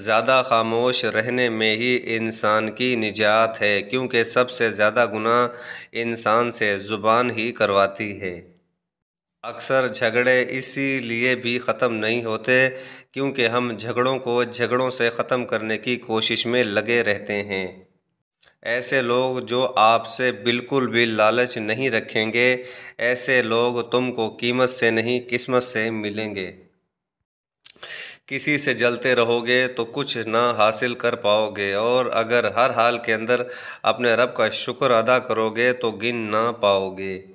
ज़्यादा खामोश रहने में ही इंसान की निजात है क्योंकि सबसे ज़्यादा गुनाह इंसान से ज़ुबान ही करवाती है अक्सर झगड़े इसीलिए भी ख़त्म नहीं होते क्योंकि हम झगड़ों को झगड़ों से ख़त्म करने की कोशिश में लगे रहते हैं ऐसे लोग जो आपसे बिल्कुल भी लालच नहीं रखेंगे ऐसे लोग तुमको कीमत से नहीं किस्मत से मिलेंगे किसी से जलते रहोगे तो कुछ ना हासिल कर पाओगे और अगर हर हाल के अंदर अपने रब का शुक्र अदा करोगे तो गिन ना पाओगे